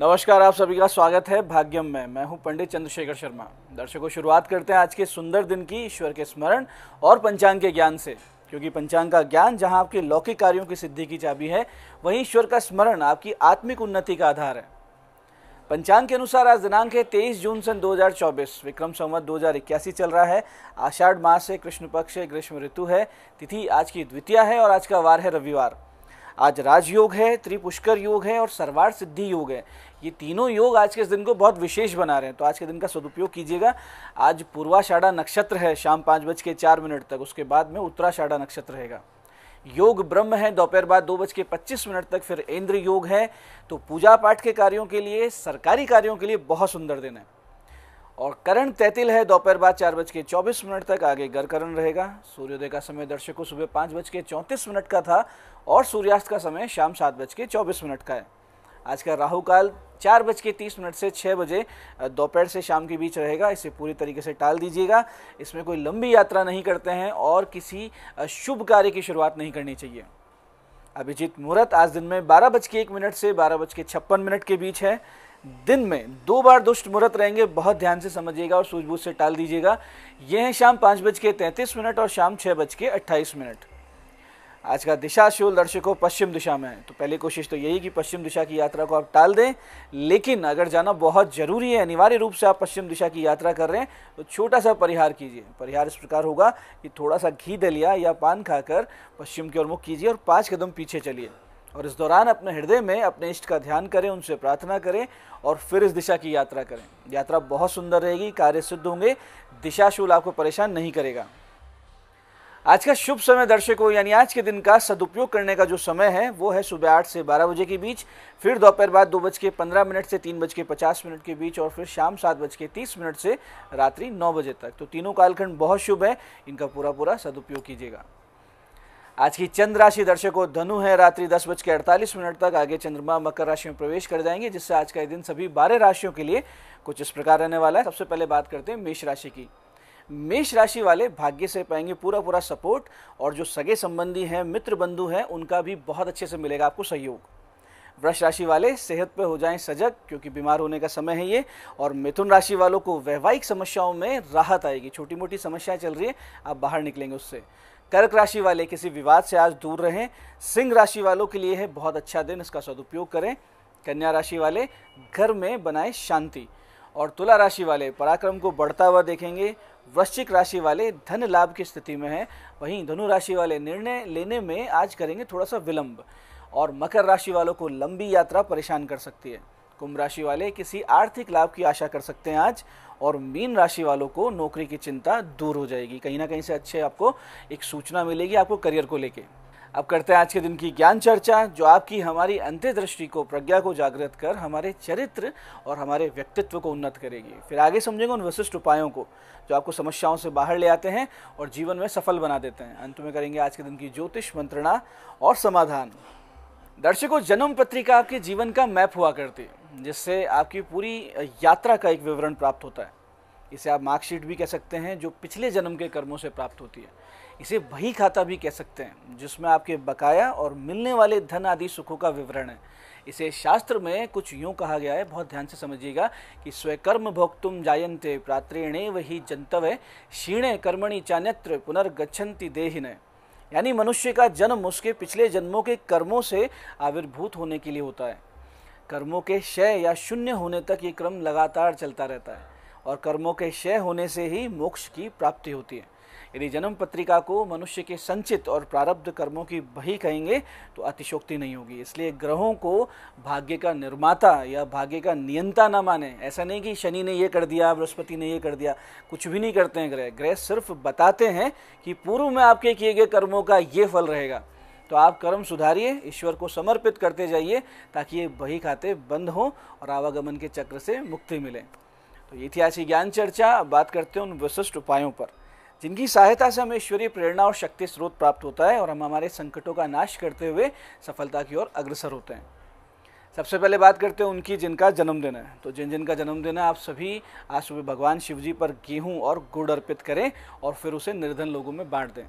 नमस्कार आप सभी का स्वागत है भाग्यम में मैं हूं पंडित चंद्रशेखर शर्मा दर्शकों शुरुआत करते हैं आज के सुंदर दिन की ईश्वर के स्मरण और पंचांग के ज्ञान से क्योंकि पंचांग का ज्ञान जहां आपके लौकिक कार्यों की सिद्धि की चाबी है वहीं ईश्वर का स्मरण आपकी आत्मिक उन्नति का आधार है पंचांग के अनुसार आज दिनांक है तेईस जून सन दो विक्रम संवत दो चल रहा है आषाढ़ मास से कृष्ण पक्ष ग्रीष्म ऋतु है तिथि आज की द्वितीय है और आज का वार है रविवार आज राजयोग है त्रिपुष्कर योग है और सर्वार सिद्धि योग है ये तीनों योग आज के दिन को बहुत विशेष बना रहे हैं तो आज के दिन का सदुपयोग कीजिएगा आज पूर्वाषाढ़ा नक्षत्र है शाम पाँच बज के चार मिनट तक उसके बाद में उत्तराषाढ़ा नक्षत्र रहेगा योग ब्रह्म है दोपहर बाद दो बज के पच्चीस मिनट तक फिर इंद्र योग है तो पूजा पाठ के कार्यों के लिए सरकारी कार्यों के लिए बहुत सुंदर दिन है और करण तैतिल है दोपहर बाद चार बज के चौबीस मिनट तक आगे गर्करण रहेगा सूर्योदय का समय दर्शकों सुबह पाँच बज के चौंतीस मिनट का था और सूर्यास्त का समय शाम सात बज के चौबीस मिनट का है आज का राहु काल चार बज के तीस मिनट से छः बजे दोपहर से शाम के बीच रहेगा इसे पूरी तरीके से टाल दीजिएगा इसमें कोई लंबी यात्रा नहीं करते हैं और किसी शुभ कार्य की शुरुआत नहीं करनी चाहिए अभिजीत मुहूर्त आज दिन में बारह बज के एक मिनट से बारह बज के छप्पन मिनट के बीच है दिन में दो बार दुष्ट मुहूर्त रहेंगे बहुत ध्यान से समझिएगा और सूझबूझ से टाल दीजिएगा यह है शाम पाँच बज के तैंतीस मिनट और शाम छः बज के अट्ठाईस मिनट आज का दिशाशूल दर्शकों पश्चिम दिशा में है तो पहली कोशिश तो यही कि पश्चिम दिशा की यात्रा को आप टाल दें लेकिन अगर जाना बहुत ज़रूरी है अनिवार्य रूप से आप पश्चिम दिशा की यात्रा कर रहे हैं तो छोटा सा परिहार कीजिए परिहार इस प्रकार होगा कि थोड़ा सा घी दलिया या पान खाकर पश्चिम की ओर मुख कीजिए और पाँच कदम पीछे चलिए और इस दौरान अपने हृदय में अपने इष्ट का ध्यान करें उनसे प्रार्थना करें और फिर इस दिशा की यात्रा करें यात्रा बहुत सुंदर रहेगी कार्य सिद्ध होंगे दिशाशूल आपको परेशान नहीं करेगा आज का शुभ समय दर्शकों यानी आज के दिन का सदुपयोग करने का जो समय है वो है सुबह आठ से बारह बजे के बीच फिर दोपहर बाद दो बज के पंद्रह मिनट से तीन बज के पचास मिनट के बीच और फिर शाम सात बज के तीस मिनट से रात्रि नौ बजे तक तो तीनों कालखंड बहुत शुभ है इनका पूरा पूरा सदुपयोग कीजिएगा आज की चंद्र राशि दर्शकों धनु है रात्रि दस बज के अड़तालीस मिनट तक आगे चंद्रमा मकर राशि में प्रवेश कर जाएंगे जिससे आज का दिन सभी बारह राशियों के लिए कुछ इस प्रकार रहने वाला है सबसे पहले बात करते हैं मेष राशि की मेष राशि वाले भाग्य से पाएंगे पूरा पूरा सपोर्ट और जो सगे संबंधी हैं मित्र बंधु हैं उनका भी बहुत अच्छे से मिलेगा आपको सहयोग वृष राशि वाले सेहत पे हो जाएं सजग क्योंकि बीमार होने का समय है ये और मिथुन राशि वालों को वैवाहिक समस्याओं में राहत आएगी छोटी मोटी समस्याएं चल रही है आप बाहर निकलेंगे उससे कर्क राशि वाले किसी विवाद से आज दूर रहें सिंह राशि वालों के लिए है बहुत अच्छा दिन इसका सदुपयोग करें कन्या राशि वाले घर में बनाए शांति और तुला राशि वाले पराक्रम को बढ़ता हुआ देखेंगे वृश्चिक राशि वाले धन लाभ की स्थिति में हैं वहीं धनु राशि वाले निर्णय लेने में आज करेंगे थोड़ा सा विलंब और मकर राशि वालों को लंबी यात्रा परेशान कर सकती है कुंभ राशि वाले किसी आर्थिक लाभ की आशा कर सकते हैं आज और मीन राशि वालों को नौकरी की चिंता दूर हो जाएगी कहीं ना कहीं से अच्छे आपको एक सूचना मिलेगी आपको करियर को लेकर अब करते हैं आज के दिन की ज्ञान चर्चा जो आपकी हमारी अंत्य दृष्टि को प्रज्ञा को जागृत कर हमारे चरित्र और हमारे व्यक्तित्व को उन्नत करेगी फिर आगे समझेंगे उन विशिष्ट उपायों को जो आपको समस्याओं से बाहर ले आते हैं और जीवन में सफल बना देते हैं अंत में करेंगे आज के दिन की ज्योतिष मंत्रणा और समाधान दर्शकों जन्म पत्रिका आपके जीवन का मैप हुआ करती है जिससे आपकी पूरी यात्रा का एक विवरण प्राप्त होता है इसे आप मार्कशीट भी कह सकते हैं जो पिछले जन्म के कर्मों से प्राप्त होती है इसे बही खाता भी कह सकते हैं जिसमें आपके बकाया और मिलने वाले धन आदि सुखों का विवरण है इसे शास्त्र में कुछ यूँ कहा गया है बहुत ध्यान से समझिएगा कि स्वकर्म भोक्तुम जायन्ते प्रात्रेणे वही जंतव्य क्षीणे कर्मणि चान्यत्र पुनर्गछन्ति देहिने यानी मनुष्य का जन्म उसके पिछले जन्मों के कर्मों से आविर्भूत होने के लिए होता है कर्मों के क्षय या शून्य होने तक ये क्रम लगातार चलता रहता है और कर्मों के क्षय होने से ही मोक्ष की प्राप्ति होती है यदि जन्म पत्रिका को मनुष्य के संचित और प्रारब्ध कर्मों की बही कहेंगे तो अतिशोक्ति नहीं होगी इसलिए ग्रहों को भाग्य का निर्माता या भाग्य का नियंता ना माने ऐसा नहीं कि शनि ने ये कर दिया बृहस्पति ने ये कर दिया कुछ भी नहीं करते हैं ग्रह ग्रह सिर्फ बताते हैं कि पूर्व में आपके किए गए कर्मों का ये फल रहेगा तो आप कर्म सुधारिए ईश्वर को समर्पित करते जाइए ताकि ये बही खाते बंद हों और आवागमन के चक्र से मुक्ति मिले तो ये थी आज की ज्ञान चर्चा अब बात करते हैं उन विशिष्ट उपायों पर जिनकी सहायता से हमें ईश्वरीय प्रेरणा और शक्ति स्रोत प्राप्त होता है और हम हमारे संकटों का नाश करते हुए सफलता की ओर अग्रसर होते हैं सबसे पहले बात करते हैं उनकी जिनका जन्मदिन है तो जिन जिनका जन्मदिन है आप सभी आज सुबह भगवान शिव जी पर गेहूँ और गुड़ अर्पित करें और फिर उसे निर्धन लोगों में बांट दें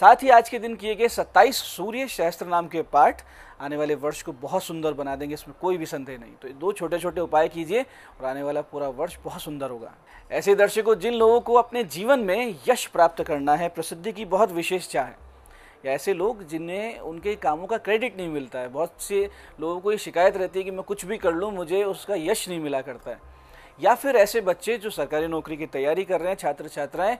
साथ ही आज के दिन किए गए 27 सूर्य सहस्त्र नाम के पाठ आने वाले वर्ष को बहुत सुंदर बना देंगे इसमें कोई भी संदेह नहीं तो दो छोटे छोटे उपाय कीजिए और आने वाला पूरा वर्ष बहुत सुंदर होगा ऐसे दर्शकों जिन लोगों को अपने जीवन में यश प्राप्त करना है प्रसिद्धि की बहुत विशेष चाह है या ऐसे लोग जिन्हें उनके कामों का क्रेडिट नहीं मिलता है बहुत से लोगों को ये शिकायत रहती है कि मैं कुछ भी कर लूँ मुझे उसका यश नहीं मिला करता है या फिर ऐसे बच्चे जो सरकारी नौकरी की तैयारी कर रहे हैं छात्र छात्राएं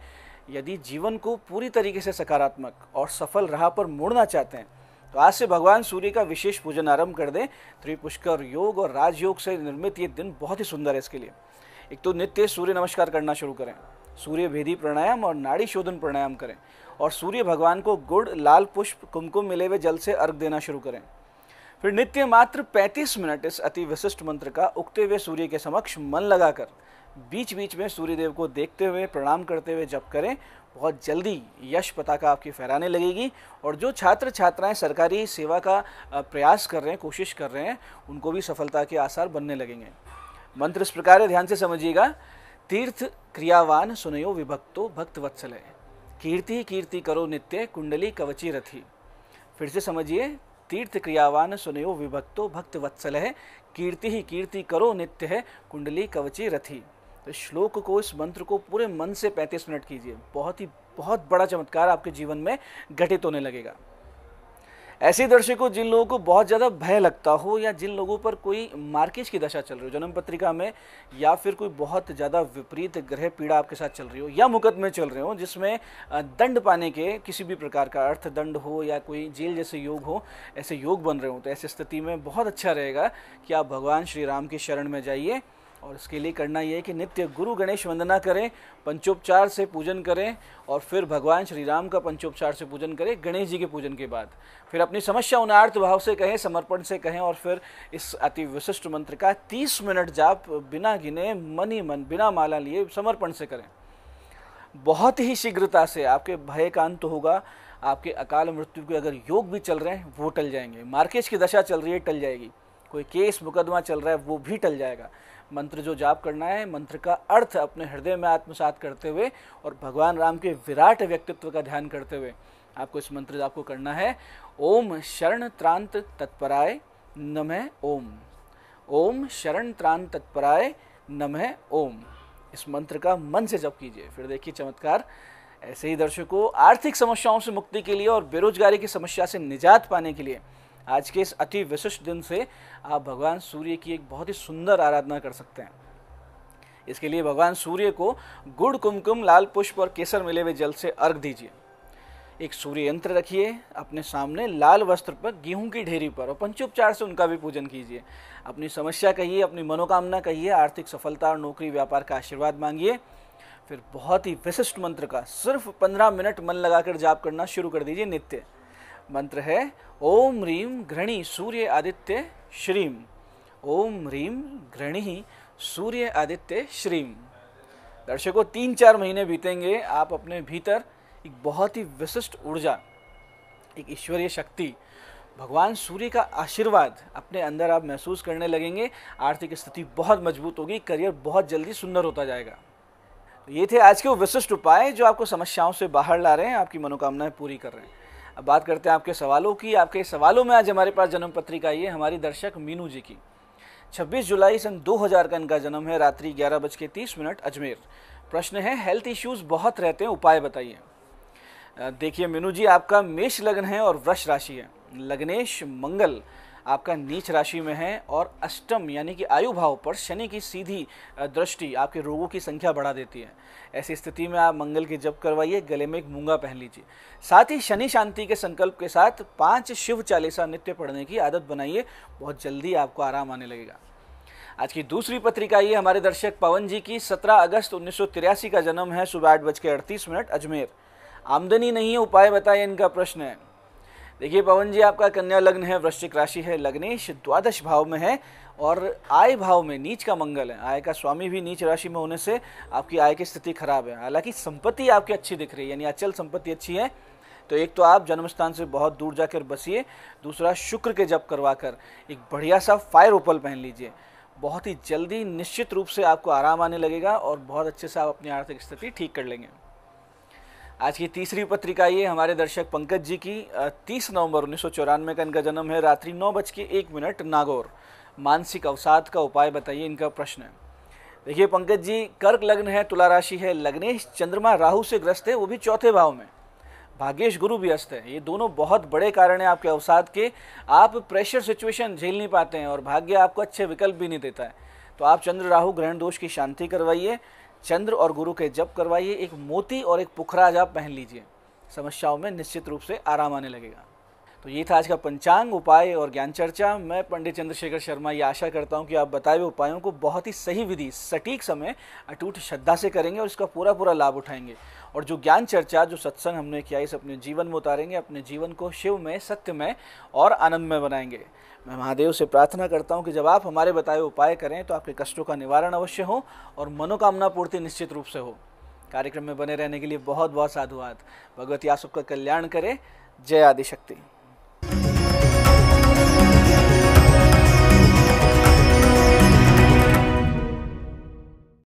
यदि जीवन को पूरी तरीके से सकारात्मक और सफल राह पर मुड़ना चाहते हैं तो आज से भगवान सूर्य का विशेष पूजन आरंभ कर दें त्रिपुष्कर योग और राजयोग से निर्मित ये दिन बहुत ही सुंदर है इसके लिए एक तो नित्य सूर्य नमस्कार करना शुरू करें सूर्य भेदी प्राणायाम और नाड़ी शोधन प्राणायाम करें और सूर्य भगवान को गुड़ लाल पुष्प कुमकुम मिले हुए जल से अर्घ देना शुरू करें फिर नित्य मात्र 35 मिनट इस अति विशिष्ट मंत्र का उगते हुए सूर्य के समक्ष मन लगाकर बीच बीच में सूर्यदेव को देखते हुए प्रणाम करते हुए जप करें बहुत जल्दी यश पताका आपकी फहराने लगेगी और जो छात्र छात्राएं सरकारी सेवा का प्रयास कर रहे हैं कोशिश कर रहे हैं उनको भी सफलता के आसार बनने लगेंगे मंत्र इस प्रकार है ध्यान से समझिएगा तीर्थ क्रियावान सुनयो विभक्तो भक्त वत्सल कीर्ति कीर्ति करो नित्य कुंडली कवची रथी फिर से समझिए तीर्थ क्रियावान सुनयो विभक्तो भक्त वत्सल है कीर्ति ही कीर्ति करो नित्य है कुंडली कवची रथी तो श्लोक को इस मंत्र को पूरे मन से 35 मिनट कीजिए बहुत ही बहुत बड़ा चमत्कार आपके जीवन में घटित होने लगेगा ऐसे दर्शकों जिन लोगों को बहुत ज़्यादा भय लगता हो या जिन लोगों पर कोई मार्केज की दशा चल रही हो जन्म पत्रिका में या फिर कोई बहुत ज़्यादा विपरीत ग्रह पीड़ा आपके साथ चल रही हो या मुकदमे चल रहे हो जिसमें दंड पाने के किसी भी प्रकार का अर्थ दंड हो या कोई जेल जैसे योग हो ऐसे योग बन रहे हो तो ऐसी स्थिति में बहुत अच्छा रहेगा कि आप भगवान श्री राम की शरण में जाइए और इसके लिए करना यह है कि नित्य गुरु गणेश वंदना करें पंचोपचार से पूजन करें और फिर भगवान श्री राम का पंचोपचार से पूजन करें गणेश जी के पूजन के बाद फिर अपनी समस्या उनार्थ भाव से कहें समर्पण से कहें और फिर इस अति विशिष्ट मंत्र का तीस मिनट जाप बिना गिने मन ही मन बिना माला लिए समर्पण से करें बहुत ही शीघ्रता से आपके भय का अंत तो होगा आपके अकाल मृत्यु के अगर योग भी चल रहे हैं वो टल जाएंगे मार्केज की दशा चल रही है टल जाएगी कोई केस मुकदमा चल रहा है वो भी टल जाएगा मंत्र जो जाप करना है मंत्र का अर्थ अपने हृदय में आत्मसात करते हुए और भगवान राम के विराट व्यक्तित्व का ध्यान करते हुए आपको इस मंत्र आपको करना है ओम शरण त्रांत तत्पराय नमः ओम ओम शरण त्रांत तत्पराय नमः ओम इस मंत्र का मन से जप कीजिए फिर देखिए चमत्कार ऐसे ही दर्शकों आर्थिक समस्याओं से मुक्ति के लिए और बेरोजगारी की समस्या से निजात पाने के लिए आज के इस अति विशिष्ट दिन से आप भगवान सूर्य की एक बहुत ही सुंदर आराधना कर सकते हैं इसके लिए भगवान सूर्य को गुड़ कुमकुम लाल पुष्प और केसर मिले हुए जल से अर्घ दीजिए एक सूर्य यंत्र रखिए अपने सामने लाल वस्त्र पर गेहूं की ढेरी पर और पंचोपचार से उनका भी पूजन कीजिए अपनी समस्या कहिए अपनी मनोकामना कहिए आर्थिक सफलता और नौकरी व्यापार का आशीर्वाद मांगिए फिर बहुत ही विशिष्ट मंत्र का सिर्फ पंद्रह मिनट मन लगाकर जाप करना शुरू कर दीजिए नित्य मंत्र है ओम रीम घृणी सूर्य आदित्य श्रीम ओम रीम घृणी सूर्य आदित्य श्रीम दर्शकों तीन चार महीने बीतेंगे आप अपने भीतर एक बहुत ही विशिष्ट ऊर्जा एक ईश्वरीय शक्ति भगवान सूर्य का आशीर्वाद अपने अंदर आप महसूस करने लगेंगे आर्थिक स्थिति बहुत मजबूत होगी करियर बहुत जल्दी सुंदर होता जाएगा तो ये थे आज के वो विशिष्ट उपाय जो आपको समस्याओं से बाहर ला रहे हैं आपकी मनोकामनाएं पूरी कर रहे हैं अब बात करते हैं आपके सवालों की आपके सवालों में आज हमारे पास जन्म पत्रिका ये हमारी दर्शक मीनू जी की 26 जुलाई सन 2000 का इनका जन्म है रात्रि ग्यारह बज के तीस मिनट अजमेर प्रश्न है हेल्थ इश्यूज़ बहुत रहते हैं उपाय बताइए देखिए मीनू जी आपका मेष लग्न है और वृक्ष राशि है लग्नेश मंगल आपका नीच राशि में है और अष्टम यानी कि आयु भाव पर शनि की सीधी दृष्टि आपके रोगों की संख्या बढ़ा देती है ऐसी स्थिति में आप मंगल के जप करवाइए गले में एक मूंगा पहन लीजिए साथ ही शनि शांति के संकल्प के साथ पाँच शिव चालीसा नित्य पढ़ने की आदत बनाइए बहुत जल्दी आपको आराम आने लगेगा आज की दूसरी पत्रिका ये हमारे दर्शक पवन जी की 17 अगस्त उन्नीस का जन्म है सुबह आठ बज के अड़तीस मिनट अजमेर आमदनी नहीं है उपाय बताए इनका प्रश्न है देखिए पवन जी आपका कन्या लग्न है वृश्चिक राशि है लग्नेश द्वादश भाव में है और आय भाव में नीच का मंगल है आय का स्वामी भी नीच राशि में होने से आपकी आय की स्थिति खराब है हालांकि संपत्ति आपकी अच्छी दिख रही है यानी अचल संपत्ति अच्छी है तो एक तो आप जन्म स्थान से बहुत दूर जाकर बसिए दूसरा शुक्र के जप करवा कर एक बढ़िया सा फायर ओपल पहन लीजिए बहुत ही जल्दी निश्चित रूप से आपको आराम आने लगेगा और बहुत अच्छे से आप अपनी आर्थिक स्थिति ठीक कर लेंगे आज की तीसरी पत्रिका ये हमारे दर्शक पंकज जी की 30 नवंबर उन्नीस का इनका जन्म है रात्रि नौ बज के एक मिनट नागौर मानसिक अवसाद का उपाय बताइए इनका प्रश्न है देखिए पंकज जी कर्क लग्न है तुला राशि है लग्नेश चंद्रमा राहु से ग्रस्त है वो भी चौथे भाव में भाग्येश गुरु भी अस्त है ये दोनों बहुत बड़े कारण हैं आपके अवसाद के आप प्रेशर सिचुएशन झेल नहीं पाते हैं और भाग्य आपको अच्छे विकल्प भी नहीं देता है तो आप चंद्र राहु ग्रहण दोष की शांति करवाइए चंद्र और गुरु के जप करवाइए एक मोती और एक पुखराज आप पहन लीजिए समस्याओं में निश्चित रूप से आराम आने लगेगा तो ये था आज का पंचांग उपाय और ज्ञान चर्चा मैं पंडित चंद्रशेखर शर्मा ये आशा करता हूँ कि आप बताए हुए उपायों को बहुत ही सही विधि सटीक समय अटूट श्रद्धा से करेंगे और इसका पूरा पूरा लाभ उठाएंगे और जो ज्ञान चर्चा जो सत्संग हमने किया इसे अपने जीवन में उतारेंगे अपने जीवन को शिव में सत्य में और आनंद में बनाएंगे मैं महादेव से प्रार्थना करता हूँ कि जब आप हमारे बताए उपाय करें तो आपके कष्टों का निवारण अवश्य हो और मनोकामना पूर्ति निश्चित रूप से हो कार्यक्रम में बने रहने के लिए बहुत बहुत साधुवाद भगवती आप सबका कल्याण करें जय आदिशक्ति